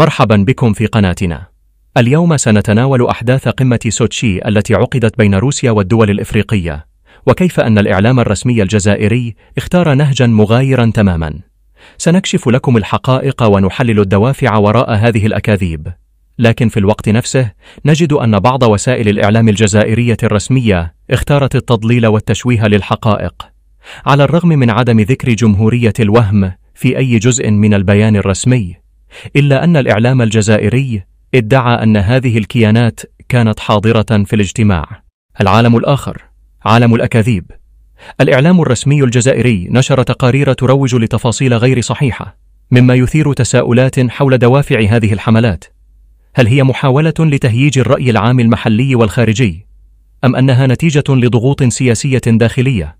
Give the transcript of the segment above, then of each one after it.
مرحبا بكم في قناتنا. اليوم سنتناول أحداث قمة سوتشي التي عقدت بين روسيا والدول الإفريقية، وكيف أن الإعلام الرسمي الجزائري اختار نهجا مغايرا تماما. سنكشف لكم الحقائق ونحلل الدوافع وراء هذه الأكاذيب. لكن في الوقت نفسه نجد أن بعض وسائل الإعلام الجزائرية الرسمية اختارت التضليل والتشويه للحقائق. على الرغم من عدم ذكر جمهورية الوهم في أي جزء من البيان الرسمي، إلا أن الإعلام الجزائري ادعى أن هذه الكيانات كانت حاضرة في الاجتماع. العالم الآخر عالم الأكاذيب الإعلام الرسمي الجزائري نشر تقارير تروج لتفاصيل غير صحيحة، مما يثير تساؤلات حول دوافع هذه الحملات. هل هي محاولة لتهييج الرأي العام المحلي والخارجي؟ أم أنها نتيجة لضغوط سياسية داخلية؟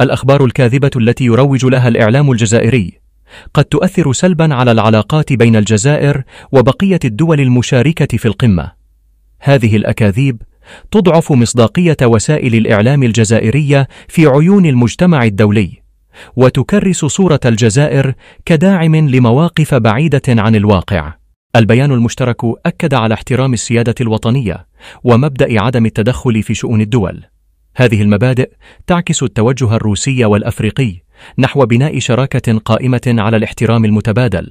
الأخبار الكاذبة التي يروج لها الإعلام الجزائري قد تؤثر سلبا على العلاقات بين الجزائر وبقية الدول المشاركة في القمة. هذه الأكاذيب تضعف مصداقية وسائل الإعلام الجزائرية في عيون المجتمع الدولي، وتكرس صورة الجزائر كداعم لمواقف بعيدة عن الواقع. البيان المشترك أكد على احترام السيادة الوطنية ومبدأ عدم التدخل في شؤون الدول. هذه المبادئ تعكس التوجه الروسي والأفريقي نحو بناء شراكة قائمة على الاحترام المتبادل،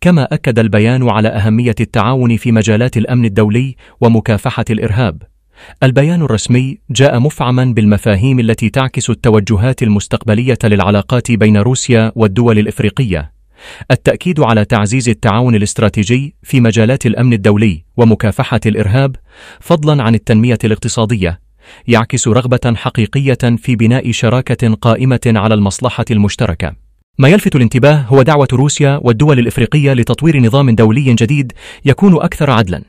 كما أكد البيان على أهمية التعاون في مجالات الأمن الدولي ومكافحة الإرهاب. البيان الرسمي جاء مفعما بالمفاهيم التي تعكس التوجهات المستقبلية للعلاقات بين روسيا والدول الإفريقية. التأكيد على تعزيز التعاون الاستراتيجي في مجالات الأمن الدولي ومكافحة الإرهاب، فضلا عن التنمية الاقتصادية، يعكس رغبة حقيقية في بناء شراكة قائمة على المصلحة المشتركة. ما يلفت الانتباه هو دعوة روسيا والدول الإفريقية لتطوير نظام دولي جديد يكون أكثر عدلاً،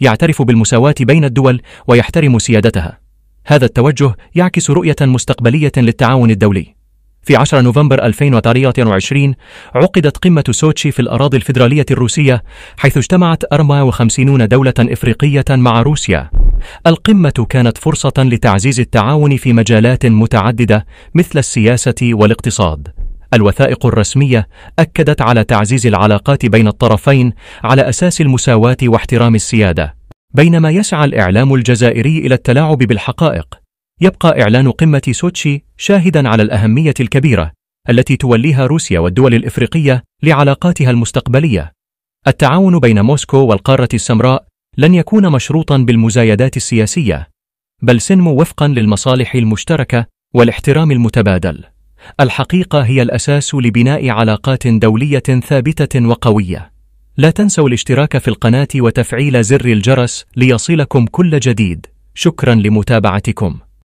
يعترف بالمساواة بين الدول ويحترم سيادتها. هذا التوجه يعكس رؤية مستقبلية للتعاون الدولي. في 10 نوفمبر 2023 عقدت قمة سوتشي في الأراضي الفيدرالية الروسية حيث اجتمعت 54 دولة إفريقية مع روسيا. القمة كانت فرصة لتعزيز التعاون في مجالات متعددة مثل السياسة والاقتصاد. الوثائق الرسمية أكدت على تعزيز العلاقات بين الطرفين على أساس المساواة واحترام السيادة. بينما يسعى الإعلام الجزائري إلى التلاعب بالحقائق يبقى إعلان قمة سوتشي شاهداً على الأهمية الكبيرة التي توليها روسيا والدول الإفريقية لعلاقاتها المستقبلية. التعاون بين موسكو والقارة السمراء لن يكون مشروطاً بالمزايدات السياسية، بل سنمو وفقاً للمصالح المشتركة والاحترام المتبادل. الحقيقة هي الأساس لبناء علاقات دولية ثابتة وقوية. لا تنسوا الاشتراك في القناة وتفعيل زر الجرس ليصلكم كل جديد. شكراً لمتابعتكم.